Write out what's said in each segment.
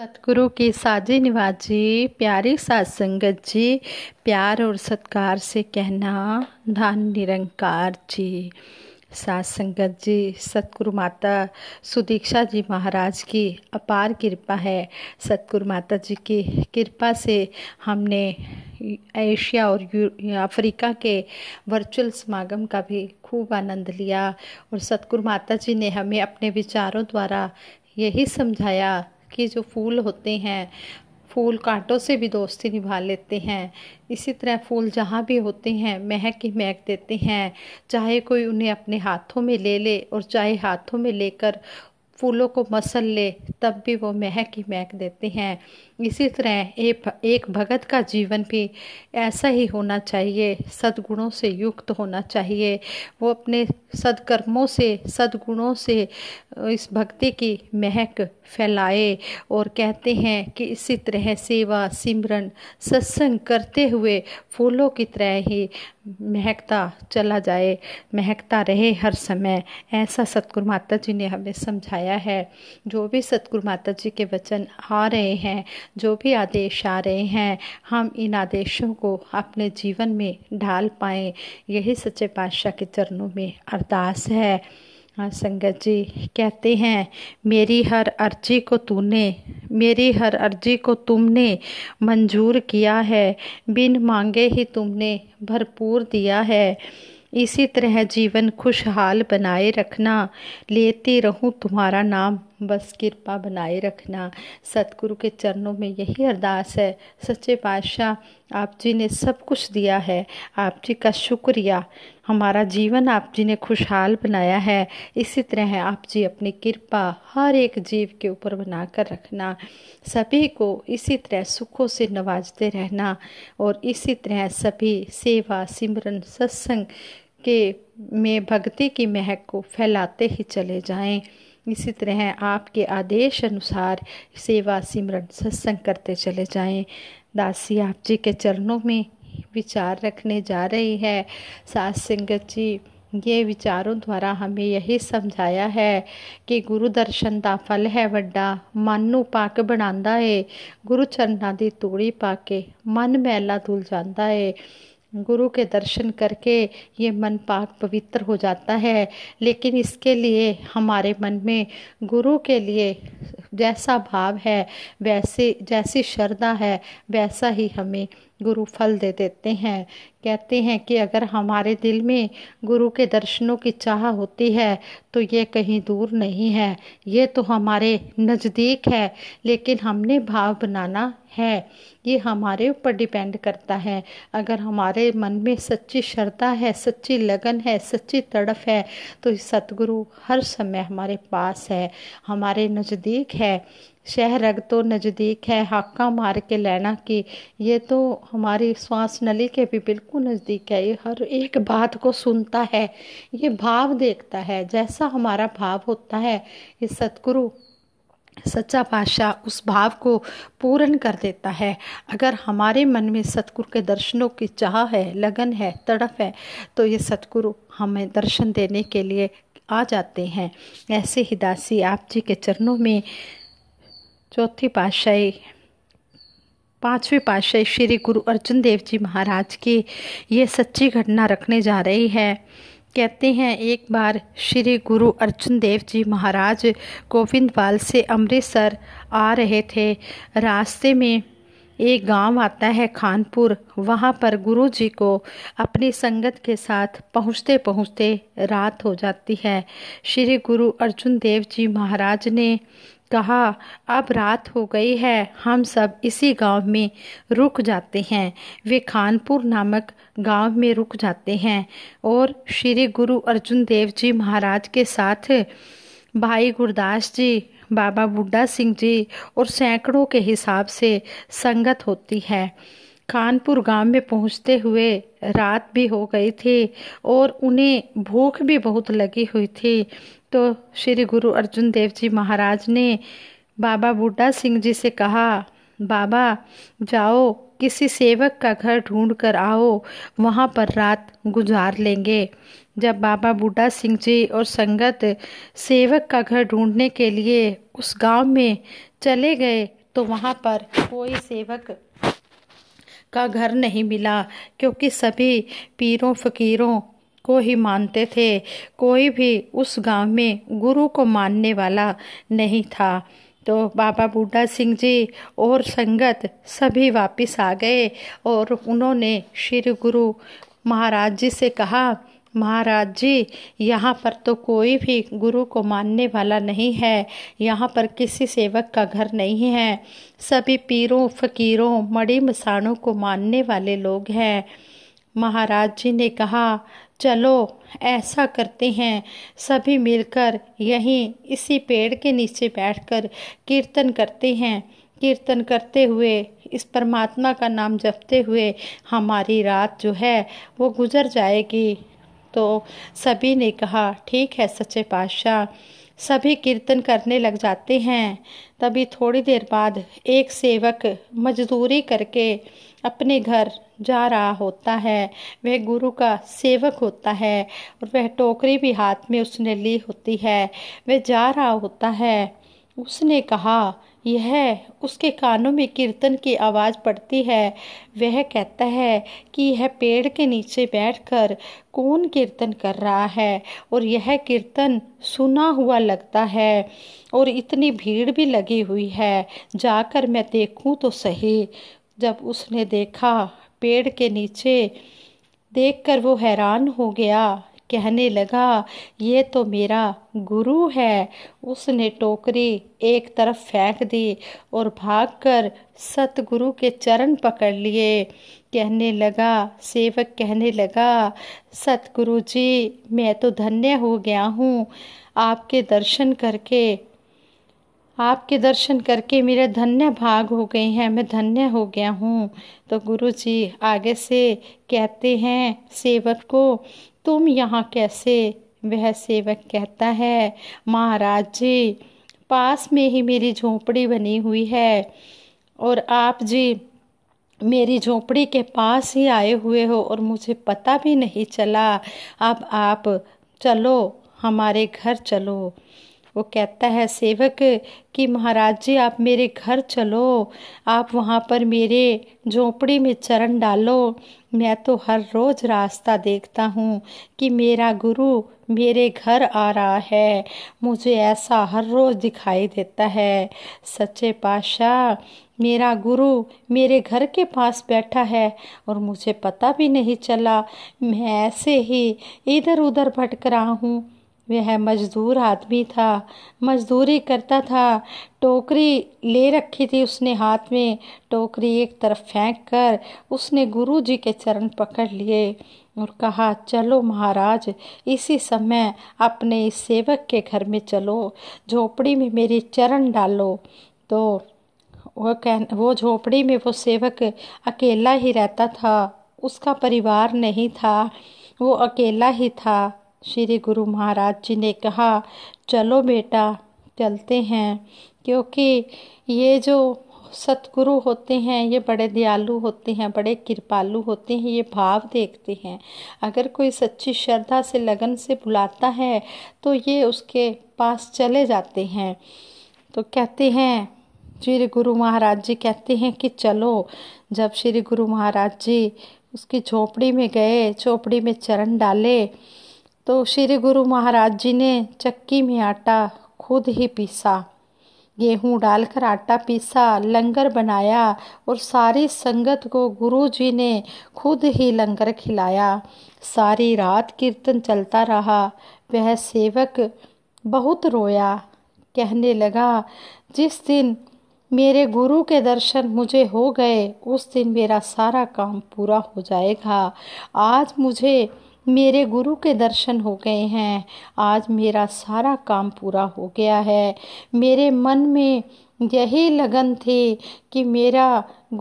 सतगुरु के साजे निवाजे प्यारे सात संगत जी प्यार और सत्कार से कहना धन निरंकार जी सात संगत जी सतगुरु माता सुदीक्षा जी महाराज की अपार कृपा है सतगुरु माता जी की कृपा से हमने एशिया और अफ्रीका के वर्चुअल समागम का भी खूब आनंद लिया और सतगुरु माता जी ने हमें अपने विचारों द्वारा यही समझाया के जो फूल होते हैं फूल कांटों से भी दोस्ती निभा लेते हैं इसी तरह फूल जहाँ भी होते हैं महक ही महक देते हैं चाहे कोई उन्हें अपने हाथों में ले ले और चाहे हाथों में लेकर फूलों को मसल ले तब भी वो महक ही महक देते हैं इसी तरह एक भगत का जीवन भी ऐसा ही होना चाहिए सद्गुणों से युक्त होना चाहिए वो अपने सद्कर्मों से सद्गुणों से इस भक्ति की महक फैलाए और कहते हैं कि इसी तरह सेवा सिमरन सत्संग करते हुए फूलों की तरह ही महकता चला जाए महकता रहे हर समय ऐसा सतगुरु माता जी ने हमें समझाया है जो भी सतगुरु माता जी के वचन आ रहे हैं जो भी आदेश आ रहे हैं हम इन आदेशों को अपने जीवन में ढाल पाएँ यही सच्चे पातशाह के चरणों में अरदास है हाँ संगत जी कहते हैं मेरी हर अर्जी को तूने मेरी हर अर्जी को तुमने मंजूर किया है बिन मांगे ही तुमने भरपूर दिया है इसी तरह जीवन खुशहाल बनाए रखना लेती रहूं तुम्हारा नाम बस कृपा बनाए रखना सतगुरु के चरणों में यही अरदास है सच्चे पातशाह आप जी ने सब कुछ दिया है आप जी का शुक्रिया हमारा जीवन आप जी ने खुशहाल बनाया है इसी तरह आप जी अपनी कृपा हर एक जीव के ऊपर बना कर रखना सभी को इसी तरह सुखों से नवाजते रहना और इसी तरह सभी सेवा सिमरन सत्संग के में भक्ति की महक को फैलाते ही चले जाएं इसी तरह आपके आदेश अनुसार सेवा सिमरन सत्संग करते चले जाएं दासी आप जी के चरणों में विचार रखने जा रही है सात संगत जी ये विचारों द्वारा हमें यही समझाया है कि गुरु दर्शन का फल है वड्डा मन ਨੂੰ पाक बनांदा है गुरु चरणा दी तूड़ी पाके मन मैला धुल जांदा है गुरु के दर्शन करके ये मन पाक पवित्र हो जाता है लेकिन इसके लिए हमारे मन में गुरु के लिए जैसा भाव है वैसे जैसी श्रद्धा है वैसा ही हमें गुरु फल दे देते हैं कहते हैं कि अगर हमारे दिल में गुरु के दर्शनों की चाह होती है तो ये कहीं दूर नहीं है ये तो हमारे नज़दीक है लेकिन हमने भाव बनाना है ये हमारे ऊपर डिपेंड करता है अगर हमारे मन में सच्ची श्रद्धा है सच्ची लगन है सच्ची तड़फ है तो सतगुरु हर समय हमारे पास है हमारे नज़दीक है शह रग तो नज़दीक है हाका मार के लेना कि ये तो हमारी श्वास नली के भी बिल्कुल को नज़दीक है ये हर एक बात को सुनता है ये भाव देखता है जैसा हमारा भाव होता है ये सतगुरु सच्चा बादशाह उस भाव को पूर्ण कर देता है अगर हमारे मन में सतगुरु के दर्शनों की चाह है लगन है तड़प है तो ये सतगुरु हमें दर्शन देने के लिए आ जाते हैं ऐसे ही दासी आप जी के चरणों में चौथी पातशाही पांचवें पातशाह श्री गुरु अर्जन देव जी महाराज की ये सच्ची घटना रखने जा रही है कहते हैं एक बार श्री गुरु अर्जुन देव जी महाराज गोविंदवाल से अमृतसर आ रहे थे रास्ते में एक गांव आता है खानपुर वहां पर गुरु जी को अपनी संगत के साथ पहुंचते पहुंचते रात हो जाती है श्री गुरु अर्जुन देव जी महाराज ने कहा अब रात हो गई है हम सब इसी गांव में रुक जाते हैं वे खानपुर नामक गांव में रुक जाते हैं और श्री गुरु अर्जुन देव जी महाराज के साथ भाई गुरदास जी बाबा बुड्ढा सिंह जी और सैकड़ों के हिसाब से संगत होती है खानपुर गांव में पहुंचते हुए रात भी हो गई थी और उन्हें भूख भी बहुत लगी हुई थी तो श्री गुरु अर्जुन देव जी महाराज ने बाबा बूढ़ा सिंह जी से कहा बाबा जाओ किसी सेवक का घर ढूंढ कर आओ वहाँ पर रात गुजार लेंगे जब बाबा बूढ़ा सिंह जी और संगत सेवक का घर ढूंढने के लिए उस गांव में चले गए तो वहाँ पर कोई सेवक का घर नहीं मिला क्योंकि सभी पीरों फकीरों को ही मानते थे कोई भी उस गांव में गुरु को मानने वाला नहीं था तो बाबा बूढ़ा सिंह जी और संगत सभी वापस आ गए और उन्होंने श्री गुरु महाराज जी से कहा महाराज जी यहाँ पर तो कोई भी गुरु को मानने वाला नहीं है यहाँ पर किसी सेवक का घर नहीं है सभी पीरों फकीरों मड़ी मसानों को मानने वाले लोग हैं महाराज जी ने कहा चलो ऐसा करते हैं सभी मिलकर यहीं इसी पेड़ के नीचे बैठकर कीर्तन करते हैं कीर्तन करते हुए इस परमात्मा का नाम जपते हुए हमारी रात जो है वो गुजर जाएगी तो सभी ने कहा ठीक है सच्चे पातशाह सभी कीर्तन करने लग जाते हैं तभी थोड़ी देर बाद एक सेवक मजदूरी करके अपने घर जा रहा होता है वह गुरु का सेवक होता है और वह टोकरी भी हाथ में उसने ली होती है वह जा रहा होता है उसने कहा यह उसके कानों में कीर्तन की आवाज़ पड़ती है वह कहता है कि यह पेड़ के नीचे बैठकर कौन कीर्तन कर रहा है और यह कीर्तन सुना हुआ लगता है और इतनी भीड़ भी लगी हुई है जाकर मैं देखूं तो सही जब उसने देखा पेड़ के नीचे देखकर वो हैरान हो गया कहने लगा ये तो मेरा गुरु है उसने टोकरी एक तरफ फेंक दी और भागकर सतगुरु के चरण पकड़ लिए कहने लगा सेवक कहने लगा सतगुरु जी मैं तो धन्य हो गया हूँ आपके दर्शन करके आपके दर्शन करके मेरे धन्य भाग हो गए हैं मैं धन्य हो गया हूँ तो गुरु जी आगे से कहते हैं सेवक को तुम यहाँ कैसे वह सेवक कहता है महाराज जी पास में ही मेरी झोपड़ी बनी हुई है और आप जी मेरी झोपड़ी के पास ही आए हुए हो और मुझे पता भी नहीं चला अब आप चलो हमारे घर चलो वो कहता है सेवक कि महाराज जी आप मेरे घर चलो आप वहाँ पर मेरे झोपड़ी में चरण डालो मैं तो हर रोज़ रास्ता देखता हूँ कि मेरा गुरु मेरे घर आ रहा है मुझे ऐसा हर रोज़ दिखाई देता है सच्चे पाशाह मेरा गुरु मेरे घर के पास बैठा है और मुझे पता भी नहीं चला मैं ऐसे ही इधर उधर भटक रहा हूँ वह मजदूर आदमी था मजदूरी करता था टोकरी ले रखी थी उसने हाथ में टोकरी एक तरफ फेंक कर उसने गुरु जी के चरण पकड़ लिए और कहा चलो महाराज इसी समय अपने इस सेवक के घर में चलो झोपड़ी में मेरे चरण डालो तो वो कह वो झोपड़ी में वो सेवक अकेला ही रहता था उसका परिवार नहीं था वो अकेला ही था श्री गुरु महाराज जी ने कहा चलो बेटा चलते हैं क्योंकि ये जो सतगुरु होते हैं ये बड़े दयालु होते हैं बड़े कृपालु होते हैं ये भाव देखते हैं अगर कोई सच्ची श्रद्धा से लगन से बुलाता है तो ये उसके पास चले जाते हैं तो कहते हैं श्री गुरु महाराज जी कहते हैं कि चलो जब श्री गुरु महाराज जी उसकी झोपड़ी में गए झोपड़ी में चरण डाले तो श्री गुरु महाराज जी ने चक्की में आटा खुद ही पीसा गेहूँ डालकर आटा पीसा लंगर बनाया और सारी संगत को गुरु जी ने खुद ही लंगर खिलाया सारी रात कीर्तन चलता रहा वह सेवक बहुत रोया कहने लगा जिस दिन मेरे गुरु के दर्शन मुझे हो गए उस दिन मेरा सारा काम पूरा हो जाएगा आज मुझे मेरे गुरु के दर्शन हो गए हैं आज मेरा सारा काम पूरा हो गया है मेरे मन में यही लगन थी कि मेरा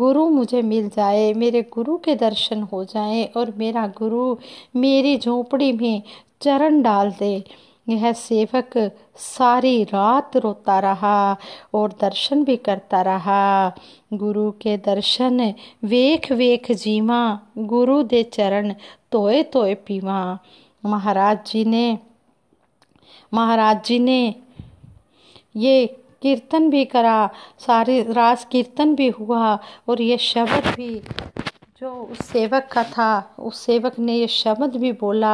गुरु मुझे मिल जाए मेरे गुरु के दर्शन हो जाएं और मेरा गुरु मेरी झोपड़ी में चरण डाल दे यह सेवक सारी रात रोता रहा और दर्शन भी करता रहा गुरु के दर्शन वेख वेख जीवा गुरु दे चरण तोए तोए पीवा महाराज जी ने महाराज जी ने ये कीर्तन भी करा सारी रास कीर्तन भी हुआ और ये शब्द भी जो उस सेवक का था उस सेवक ने ये शब्द भी बोला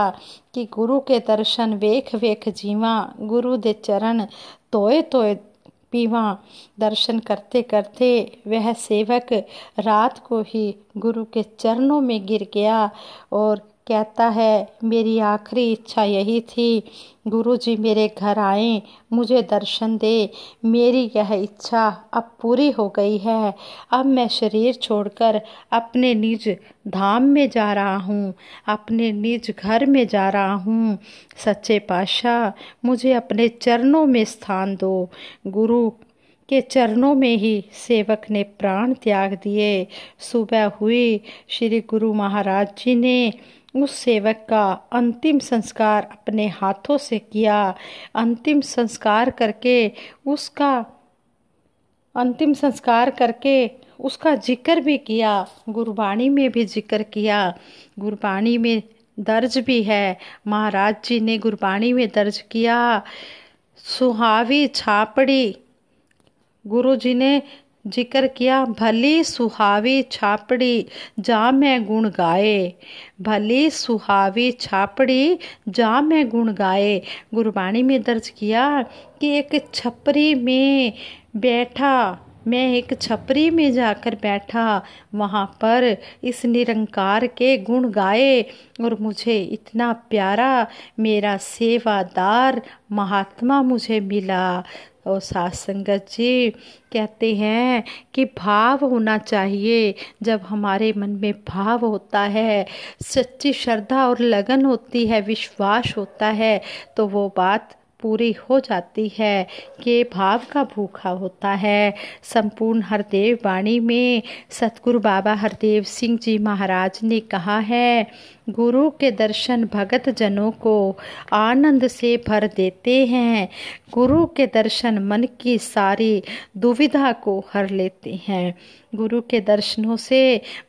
कि गुरु के दर्शन वेख वेख जीवा गुरु दे चरण तोए तोए पीवा दर्शन करते करते वह सेवक रात को ही गुरु के चरणों में गिर गया और कहता है मेरी आखिरी इच्छा यही थी गुरु जी मेरे घर आए मुझे दर्शन दे मेरी यह इच्छा अब पूरी हो गई है अब मैं शरीर छोड़कर अपने निज धाम में जा रहा हूँ अपने निज घर में जा रहा हूँ सच्चे पाशाह मुझे अपने चरणों में स्थान दो गुरु के चरणों में ही सेवक ने प्राण त्याग दिए सुबह हुई श्री गुरु महाराज जी ने उस सेवक का अंतिम संस्कार अपने हाथों से किया अंतिम संस्कार करके उसका अंतिम संस्कार करके उसका जिक्र भी किया गुरबाणी में भी जिक्र किया गुरबाणी में दर्ज भी है महाराज जी ने गुरबाणी में दर्ज किया सुहावी छापड़ी गुरु जी ने जिक्र किया भली सुहावी छापड़ी जा मैं गुण गाए भली सुहावी छापड़ी जा मैं गुण गाए गुरबाणी में दर्ज किया कि एक छपरी में बैठा मैं एक छपरी में जाकर बैठा वहाँ पर इस निरंकार के गुण गाए और मुझे इतना प्यारा मेरा सेवादार महात्मा मुझे मिला और सास संगत जी कहते हैं कि भाव होना चाहिए जब हमारे मन में भाव होता है सच्ची श्रद्धा और लगन होती है विश्वास होता है तो वो बात पूरी हो जाती है ये भाव का भूखा होता है संपूर्ण हरदेव वाणी में सतगुरु बाबा हरदेव सिंह जी महाराज ने कहा है गुरु के दर्शन भगत जनों को आनंद से भर देते हैं गुरु के दर्शन मन की सारी दुविधा को हर लेते हैं गुरु के दर्शनों से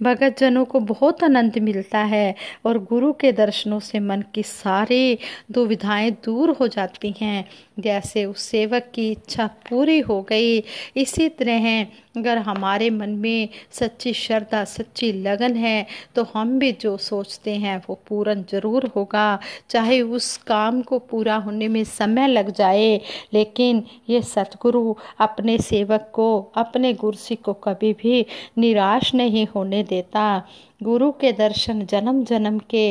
भगत जनों को बहुत आनंद मिलता है और गुरु के दर्शनों से मन की सारी दुविधाएं दूर हो जाती हैं जैसे उस सेवक की इच्छा पूरी हो गई इसी तरह अगर हमारे मन में सच्ची श्रद्धा सच्ची लगन है तो हम भी जो सोचते हैं हैं वो पूर्ण जरूर होगा चाहे उस काम को पूरा होने में समय लग जाए लेकिन ये सतगुरु अपने सेवक को अपने गुरसिख को कभी भी निराश नहीं होने देता गुरु के दर्शन जन्म जन्म के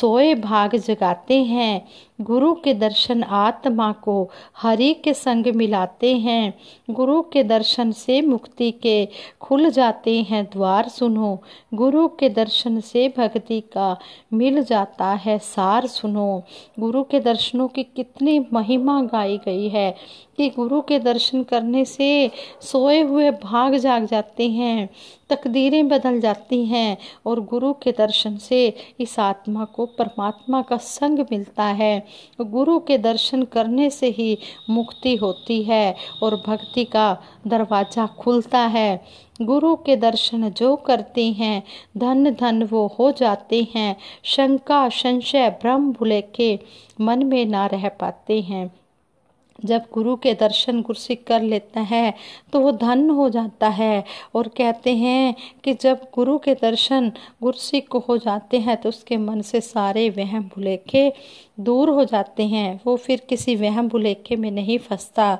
सोए भाग जगाते हैं गुरु के दर्शन आत्मा को हरि के संग मिलाते हैं गुरु के दर्शन से मुक्ति के खुल जाते हैं द्वार सुनो गुरु के दर्शन से भक्ति का मिल जाता है सार सुनो गुरु के दर्शनों की कितनी महिमा गाई गई है कि गुरु के दर्शन करने से सोए हुए भाग जाग जाते हैं तकदीरें बदल जाती हैं और गुरु के दर्शन से इस आत्मा को परमात्मा का संग मिलता है गुरु के दर्शन करने से ही मुक्ति होती है और भक्ति का दरवाज़ा खुलता है गुरु के दर्शन जो करते हैं धन धन वो हो जाते हैं शंका संशय भ्रम भुलेखे मन में ना रह पाते हैं जब गुरु के दर्शन गुरु कर लेता है तो वो धन हो जाता है और कहते हैं कि जब गुरु के दर्शन गुरु को हो जाते हैं तो उसके मन से सारे वहम भुलेखे दूर हो जाते हैं वो फिर किसी वहम भुलेखे में नहीं फंसता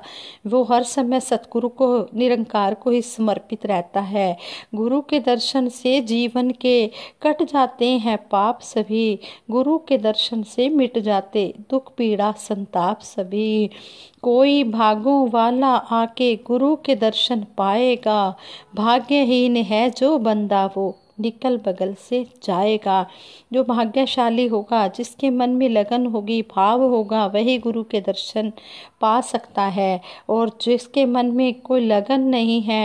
वो हर समय सतगुरु को निरंकार को ही समर्पित रहता है गुरु के दर्शन से जीवन के कट जाते हैं पाप सभी गुरु के दर्शन से मिट जाते दुख पीड़ा संताप सभी कोई भागों वाला आके गुरु के दर्शन पाएगा भाग्यहीन है जो बंदा वो निकल बगल से जाएगा जो भाग्यशाली होगा जिसके मन में लगन होगी भाव होगा वही गुरु के दर्शन पा सकता है और जिसके मन में कोई लगन नहीं है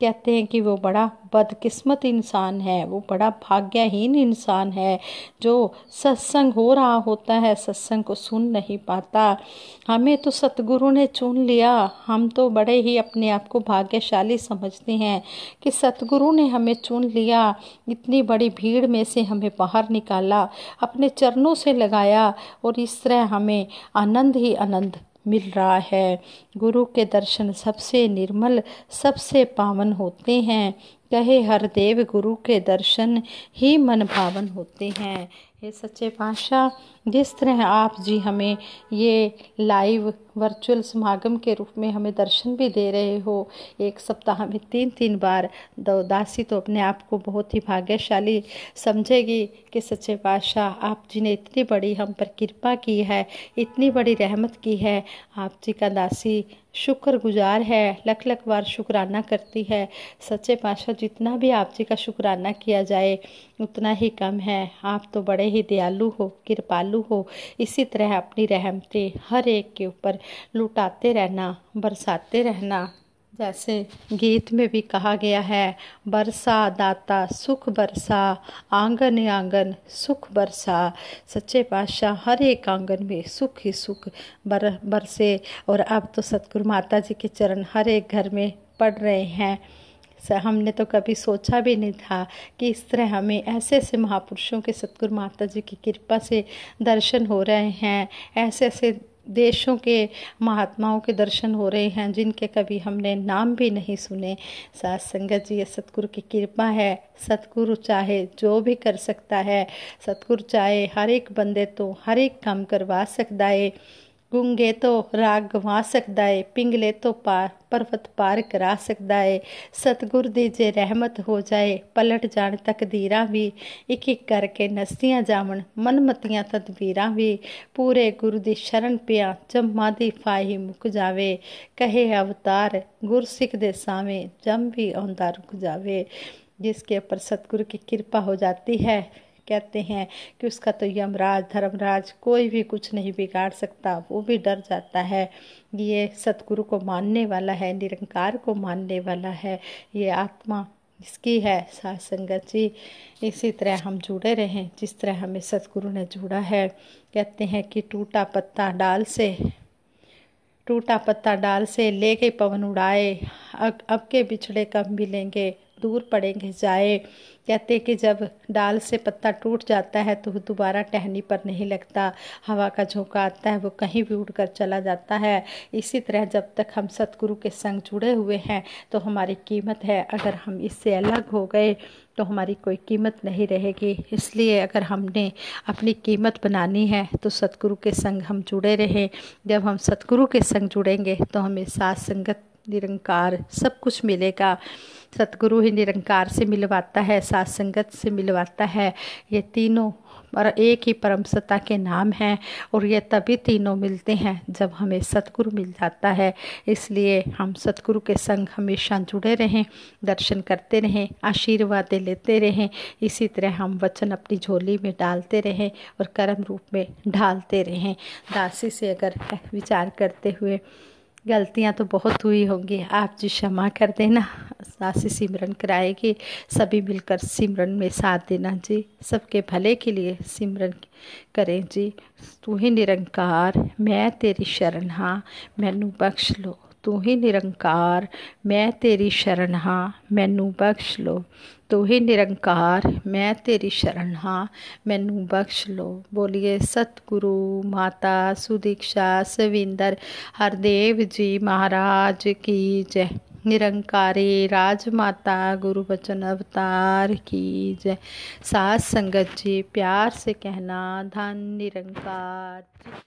कहते हैं कि वो बड़ा बदकिस्मत इंसान है वो बड़ा भाग्यहीन इंसान है जो सत्संग हो रहा होता है सत्संग को सुन नहीं पाता हमें तो सतगुरु ने चुन लिया हम तो बड़े ही अपने आप को भाग्यशाली समझते हैं कि सतगुरु ने हमें चुन लिया इतनी बड़ी भीड़ में से हमें बाहर निकाला अपने चरणों से लगाया और इस तरह हमें आनंद ही आनंद मिल रहा है गुरु के दर्शन सबसे निर्मल सबसे पावन होते हैं कहे हर देव गुरु के दर्शन ही मन पावन होते हैं हे सच्चे पाशाह जिस तरह आप जी हमें ये लाइव वर्चुअल समागम के रूप में हमें दर्शन भी दे रहे हो एक सप्ताह में तीन तीन बार तो दासी तो अपने आप को बहुत ही भाग्यशाली समझेगी कि सच्चे बादशाह आप जी ने इतनी बड़ी हम पर कृपा की है इतनी बड़ी रहमत की है आप जी का दासी शुक्र गुजार है लख लख बार शुक्राना करती है सच्चे पाशाह जितना भी आप जी का शुक्राना किया जाए उतना ही कम है आप तो बड़े ही दयालु हो कृपालु दयालु हो इसी तरह अपनी रहमतें हर एक के ऊपर लुटाते रहना बरसाते रहना जैसे गीत में भी कहा गया है बरसा दाता सुख बरसा आंगन आंगन सुख बरसा सच्चे पातशाह हर एक आंगन में सुख ही सुख बर बरसे और अब तो सतगुरु माता जी के चरण हर एक घर में पड़ रहे हैं हमने तो कभी सोचा भी नहीं था कि इस तरह हमें ऐसे ऐसे महापुरुषों के सतगुरु माता जी की कृपा से दर्शन हो रहे हैं ऐसे ऐसे देशों के महात्माओं के दर्शन हो रहे हैं जिनके कभी हमने नाम भी नहीं सुने सात संगत जी सतगुरु की कृपा है सतगुरु चाहे जो भी कर सकता है सतगुरु चाहे हर एक बंदे तो हर एक काम करवा सकता है ਗੁੰਗੇ ਤੋਂ ਰਾਗ ਗਵਾ ਸਕਦਾ ਏ ਪਿੰਗਲੇ ਤੋਂ ਪਾਰ ਪਰਵਤ ਪਾਰ ਕਰਾ ਸਕਦਾ ਏ ਸਤਗੁਰ ਦੀ ਜੇ ਰਹਿਮਤ ਹੋ ਜਾਏ ਪਲਟ ਜਾਣ ਤਕਦੀਰਾਂ ਵੀ ਇੱਕ ਇੱਕ ਕਰਕੇ ਨਸਤੀਆਂ ਜਾਵਣ ਮਨਮਤੀਆਂ ਤਦਬੀਰਾਂ ਵੀ ਪੂਰੇ ਗੁਰੂ ਦੀ ਸ਼ਰਨ ਪਿਆ ਜੰਮਾ ਦੀ ਫਾਹੀ ਮੁੱਕ ਜਾਵੇ ਕਹੇ ਅਵਤਾਰ ਗੁਰਸਿੱਖ ਦੇ ਸਾਵੇਂ ਜਮ ਵੀ ਆਉਂਦਾ ਰੁਕ ਜਾਵੇ जिसके ऊपर सतगुरु की कृपा हो जाती है कहते हैं कि उसका तो यमराज धर्मराज कोई भी कुछ नहीं बिगाड़ सकता वो भी डर जाता है ये सतगुरु को मानने वाला है निरंकार को मानने वाला है ये आत्मा इसकी है सात संगत जी इसी तरह हम जुड़े रहें जिस तरह हमें सतगुरु ने जुड़ा है कहते हैं कि टूटा पत्ता डाल से टूटा पत्ता डाल से ले गए पवन उड़ाए अब के बिछड़े कब मिलेंगे दूर पड़ेंगे जाए कहते कि जब डाल से पत्ता टूट जाता है तो दोबारा टहनी पर नहीं लगता हवा का झोंका आता है वो कहीं भी उड़ कर चला जाता है इसी तरह जब तक हम सतगुरु के संग जुड़े हुए हैं तो हमारी कीमत है अगर हम इससे अलग हो गए तो हमारी कोई कीमत नहीं रहेगी इसलिए अगर हमने अपनी कीमत बनानी है तो सतगुरु के संग हम जुड़े रहें जब हम सतगुरु के संग जुड़ेंगे तो हमें सास संगत निरंकार सब कुछ मिलेगा सतगुरु ही निरंकार से मिलवाता है सात से मिलवाता है ये तीनों और एक ही परम सत्ता के नाम हैं और ये तभी तीनों मिलते हैं जब हमें सतगुरु मिल जाता है इसलिए हम सतगुरु के संग हमेशा जुड़े रहें दर्शन करते रहें आशीर्वादें लेते रहें इसी तरह हम वचन अपनी झोली में डालते रहें और कर्म रूप में ढालते रहें दासी से अगर विचार करते हुए गलतियां तो बहुत हुई होंगी आप जी क्षमा कर देना सासी सिमरन कराएगी सभी मिलकर सिमरन में साथ देना जी सबके भले के लिए सिमरन करें जी तू ही निरंकार मैं तेरी शरण हाँ मैनू बख्श लो ਤੂੰ ਹੀ ਨਿਰੰਕਾਰ ਮੈਂ ਤੇਰੀ ਸ਼ਰਨ ਹਾਂ ਮੈਨੂੰ ਬਖਸ਼ ਲੋ ਤੂੰ ਹੀ ਨਿਰੰਕਾਰ ਮੈਂ ਤੇਰੀ ਸ਼ਰਨ ਹਾਂ ਮੈਨੂੰ ਬਖਸ਼ ਲੋ ਬੋਲੀਏ ਸਤਿਗੁਰੂ ਮਾਤਾ ਸੁਦੀਕਸ਼ਾ ਸਵਿੰਦਰ ਹਰਦੇਵ ਜੀ ਮਹਾਰਾਜ ਕੀ ਜੈ निरंकारी राजमाता गुरु वचन अवतार की जय सास संगत जी प्यार से कहना धन निरंकार